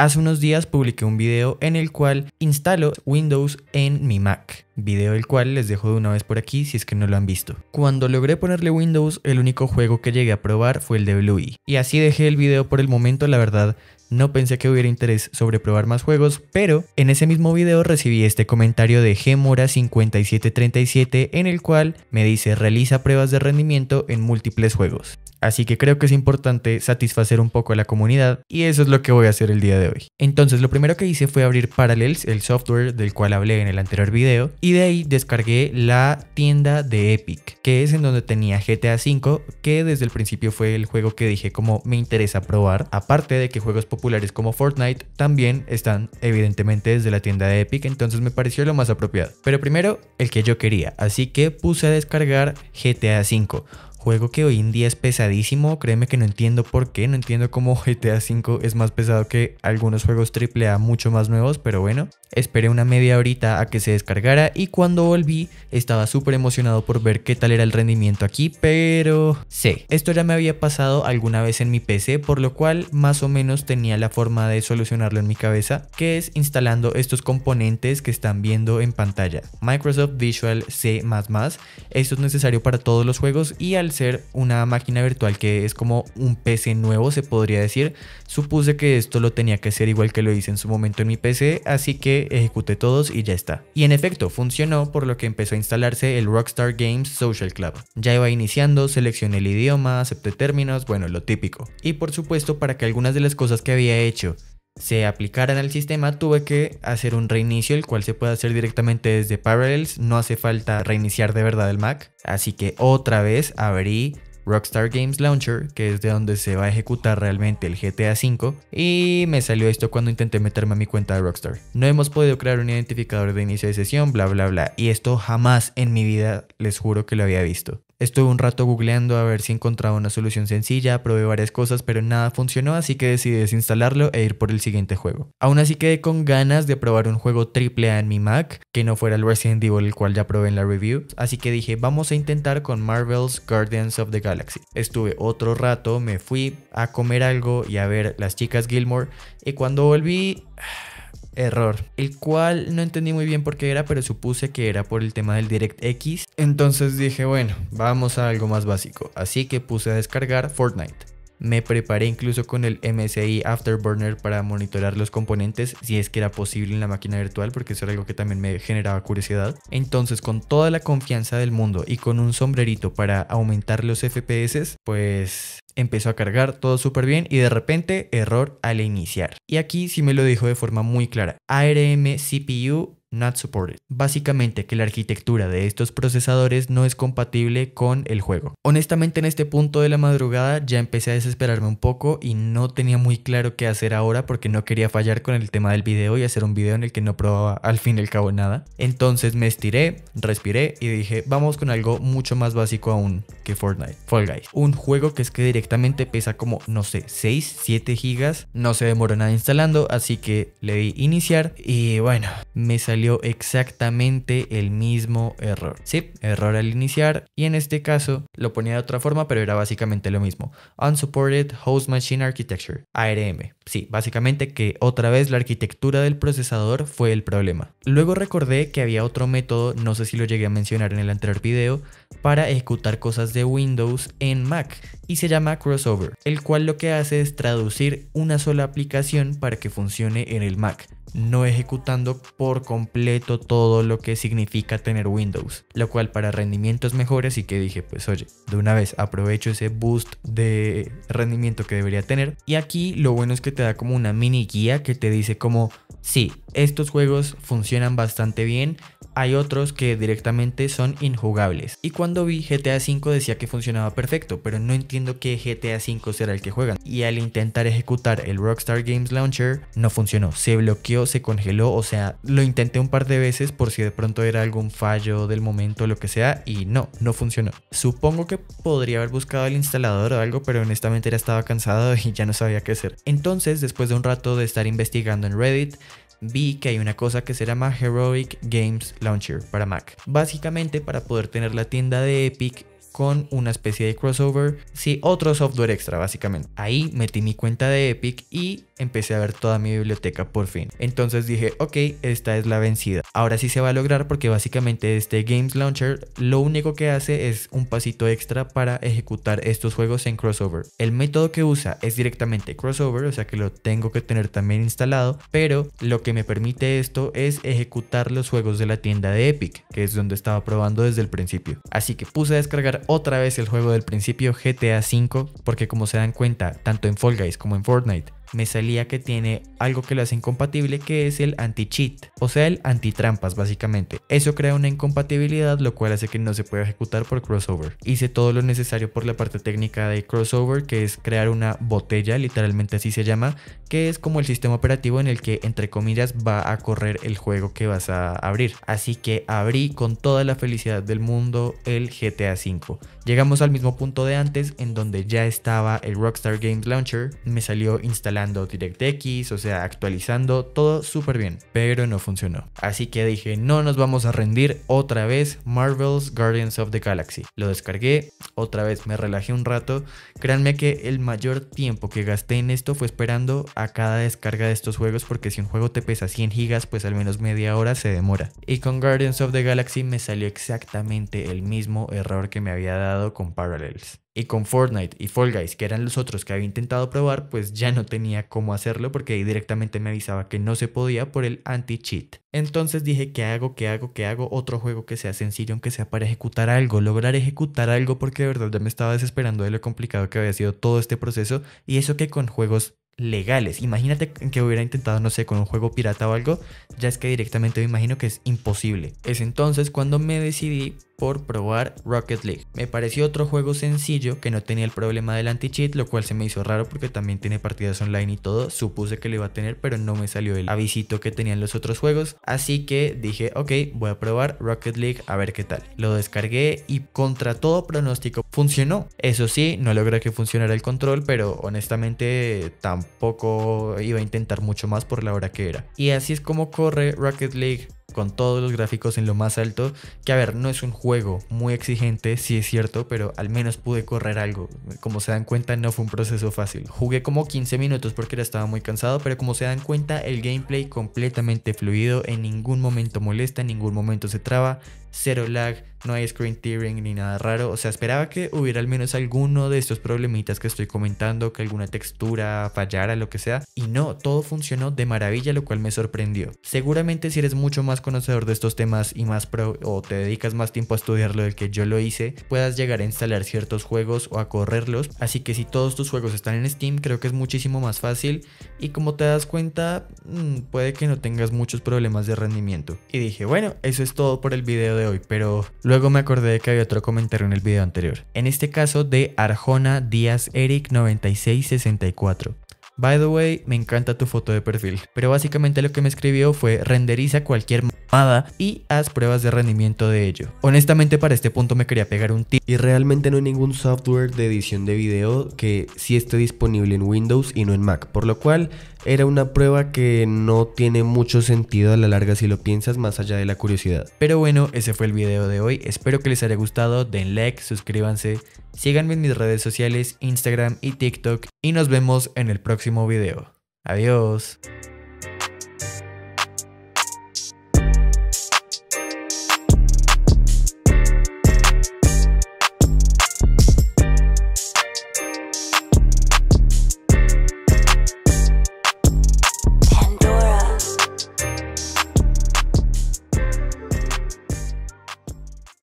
Hace unos días publiqué un video en el cual instalo Windows en mi Mac, video el cual les dejo de una vez por aquí si es que no lo han visto. Cuando logré ponerle Windows, el único juego que llegué a probar fue el de Bluey, y así dejé el video por el momento, la verdad no pensé que hubiera interés sobre probar más juegos, pero en ese mismo video recibí este comentario de gemora 5737 en el cual me dice realiza pruebas de rendimiento en múltiples juegos. Así que creo que es importante satisfacer un poco a la comunidad y eso es lo que voy a hacer el día de hoy. Entonces lo primero que hice fue abrir Parallels, el software del cual hablé en el anterior video, y de ahí descargué la tienda de Epic, que es en donde tenía GTA V, que desde el principio fue el juego que dije como me interesa probar, aparte de que juegos populares como Fortnite también están evidentemente desde la tienda de Epic, entonces me pareció lo más apropiado. Pero primero, el que yo quería, así que puse a descargar GTA V. Juego que hoy en día es pesadísimo, créeme que no entiendo por qué, no entiendo cómo GTA V es más pesado que algunos juegos AAA mucho más nuevos, pero bueno. Esperé una media horita a que se descargara y cuando volví estaba súper emocionado por ver qué tal era el rendimiento aquí, pero... Sí, esto ya me había pasado alguna vez en mi PC, por lo cual más o menos tenía la forma de solucionarlo en mi cabeza, que es instalando estos componentes que están viendo en pantalla. Microsoft Visual C++, esto es necesario para todos los juegos y al ser una máquina virtual que es como un PC nuevo, se podría decir, supuse que esto lo tenía que hacer igual que lo hice en su momento en mi PC, así que ejecuté todos y ya está. Y en efecto, funcionó, por lo que empezó a instalarse el Rockstar Games Social Club. Ya iba iniciando, seleccioné el idioma, acepté términos, bueno, lo típico. Y por supuesto, para que algunas de las cosas que había hecho se aplicaran al sistema, tuve que hacer un reinicio, el cual se puede hacer directamente desde Parallels. No hace falta reiniciar de verdad el Mac. Así que otra vez abrí Rockstar Games Launcher, que es de donde se va a ejecutar realmente el GTA V, y me salió esto cuando intenté meterme a mi cuenta de Rockstar. No hemos podido crear un identificador de inicio de sesión, bla, bla, bla, y esto jamás en mi vida les juro que lo había visto. Estuve un rato googleando a ver si encontraba una solución sencilla, probé varias cosas, pero nada funcionó, así que decidí desinstalarlo e ir por el siguiente juego. Aún así quedé con ganas de probar un juego AAA en mi Mac, que no fuera el Resident Evil, el cual ya probé en la review, así que dije, vamos a intentar con Marvel's Guardians of the Galaxy. Estuve otro rato, me fui a comer algo y a ver las chicas Gilmore, y cuando volví error, el cual no entendí muy bien por qué era, pero supuse que era por el tema del DirectX. Entonces dije, bueno, vamos a algo más básico. Así que puse a descargar Fortnite. Me preparé incluso con el MSI Afterburner para monitorar los componentes si es que era posible en la máquina virtual porque eso era algo que también me generaba curiosidad. Entonces con toda la confianza del mundo y con un sombrerito para aumentar los FPS, pues empezó a cargar todo súper bien y de repente error al iniciar. Y aquí sí me lo dijo de forma muy clara. ARM CPU not supported. Básicamente que la arquitectura de estos procesadores no es compatible con el juego. Honestamente en este punto de la madrugada ya empecé a desesperarme un poco y no tenía muy claro qué hacer ahora porque no quería fallar con el tema del video y hacer un video en el que no probaba al fin y al cabo nada. Entonces me estiré, respiré y dije vamos con algo mucho más básico aún que Fortnite, Fall Guys. Un juego que es que directamente pesa como no sé 6, 7 gigas, no se demoró nada instalando así que le di iniciar y bueno me salió salió exactamente el mismo error. Sí, error al iniciar y en este caso lo ponía de otra forma, pero era básicamente lo mismo. Unsupported Host Machine Architecture, ARM. Sí, básicamente que otra vez la arquitectura del procesador fue el problema. Luego recordé que había otro método, no sé si lo llegué a mencionar en el anterior video, para ejecutar cosas de Windows en Mac y se llama Crossover, el cual lo que hace es traducir una sola aplicación para que funcione en el Mac no ejecutando por completo todo lo que significa tener Windows, lo cual para rendimientos mejores y que dije, pues oye, de una vez aprovecho ese boost de rendimiento que debería tener. Y aquí lo bueno es que te da como una mini guía que te dice como, sí, estos juegos funcionan bastante bien, hay otros que directamente son injugables. Y cuando vi GTA V decía que funcionaba perfecto, pero no entiendo qué GTA V será el que juegan. Y al intentar ejecutar el Rockstar Games Launcher, no funcionó. Se bloqueó, se congeló, o sea, lo intenté un par de veces por si de pronto era algún fallo del momento, o lo que sea, y no, no funcionó. Supongo que podría haber buscado el instalador o algo, pero honestamente ya estaba cansado y ya no sabía qué hacer. Entonces, después de un rato de estar investigando en Reddit, vi que hay una cosa que se llama Heroic Games Launcher para Mac. Básicamente para poder tener la tienda de Epic con una especie de crossover, sí, otro software extra básicamente. Ahí metí mi cuenta de Epic y empecé a ver toda mi biblioteca por fin. Entonces dije, ok, esta es la vencida. Ahora sí se va a lograr porque básicamente este Games Launcher lo único que hace es un pasito extra para ejecutar estos juegos en crossover. El método que usa es directamente crossover, o sea que lo tengo que tener también instalado, pero lo que me permite esto es ejecutar los juegos de la tienda de Epic, que es donde estaba probando desde el principio. Así que puse a descargar otra vez el juego del principio GTA V, porque como se dan cuenta, tanto en Fall Guys como en Fortnite, me salía que tiene algo que lo hace incompatible que es el anti-cheat, o sea el anti-trampas básicamente. Eso crea una incompatibilidad lo cual hace que no se pueda ejecutar por crossover. Hice todo lo necesario por la parte técnica de crossover que es crear una botella, literalmente así se llama, que es como el sistema operativo en el que entre comillas va a correr el juego que vas a abrir. Así que abrí con toda la felicidad del mundo el GTA V. Llegamos al mismo punto de antes en donde ya estaba el Rockstar Games Launcher, me salió instalando DirectX, o sea, actualizando, todo súper bien, pero no funcionó. Así que dije, no nos vamos a rendir otra vez Marvel's Guardians of the Galaxy. Lo descargué, otra vez me relajé un rato, créanme que el mayor tiempo que gasté en esto fue esperando a cada descarga de estos juegos porque si un juego te pesa 100 gigas pues al menos media hora se demora. Y con Guardians of the Galaxy me salió exactamente el mismo error que me había dado con Parallels. Y con Fortnite y Fall Guys, que eran los otros que había intentado probar, pues ya no tenía cómo hacerlo porque ahí directamente me avisaba que no se podía por el anti-cheat. Entonces dije, ¿qué hago? ¿Qué hago? ¿Qué hago? Otro juego que sea sencillo, aunque sea para ejecutar algo, lograr ejecutar algo porque de verdad ya me estaba desesperando de lo complicado que había sido todo este proceso y eso que con juegos legales. Imagínate que hubiera intentado, no sé, con un juego pirata o algo, ya es que directamente me imagino que es imposible. Es entonces cuando me decidí por probar Rocket League. Me pareció otro juego sencillo que no tenía el problema del anti-cheat, lo cual se me hizo raro porque también tiene partidas online y todo. Supuse que lo iba a tener, pero no me salió el avisito que tenían los otros juegos. Así que dije, ok, voy a probar Rocket League a ver qué tal. Lo descargué y contra todo pronóstico funcionó. Eso sí, no logré que funcionara el control, pero honestamente tampoco iba a intentar mucho más por la hora que era. Y así es como corre Rocket League con todos los gráficos en lo más alto, que a ver, no es un juego muy exigente, sí es cierto, pero al menos pude correr algo. Como se dan cuenta, no fue un proceso fácil. Jugué como 15 minutos porque ya estaba muy cansado, pero como se dan cuenta, el gameplay completamente fluido, en ningún momento molesta, en ningún momento se traba, cero lag, no hay screen tearing ni nada raro. O sea, esperaba que hubiera al menos alguno de estos problemitas que estoy comentando, que alguna textura fallara, lo que sea. Y no, todo funcionó de maravilla, lo cual me sorprendió. Seguramente si eres mucho más conocedor de estos temas y más pro o te dedicas más tiempo a estudiarlo del que yo lo hice, puedas llegar a instalar ciertos juegos o a correrlos. Así que si todos tus juegos están en Steam, creo que es muchísimo más fácil. Y como te das cuenta, mm, puede que no tengas muchos problemas de rendimiento. Y dije, bueno, eso es todo por el video de hoy, pero luego me acordé de que había otro comentario en el vídeo anterior. En este caso de Arjona Díaz Eric 9664. By the way, me encanta tu foto de perfil, pero básicamente lo que me escribió fue renderiza cualquier y haz pruebas de rendimiento de ello. Honestamente para este punto me quería pegar un tip. Y realmente no hay ningún software de edición de video que sí esté disponible en Windows y no en Mac, por lo cual era una prueba que no tiene mucho sentido a la larga si lo piensas más allá de la curiosidad. Pero bueno, ese fue el video de hoy, espero que les haya gustado, den like, suscríbanse, síganme en mis redes sociales, Instagram y TikTok y nos vemos en el próximo video. Adiós.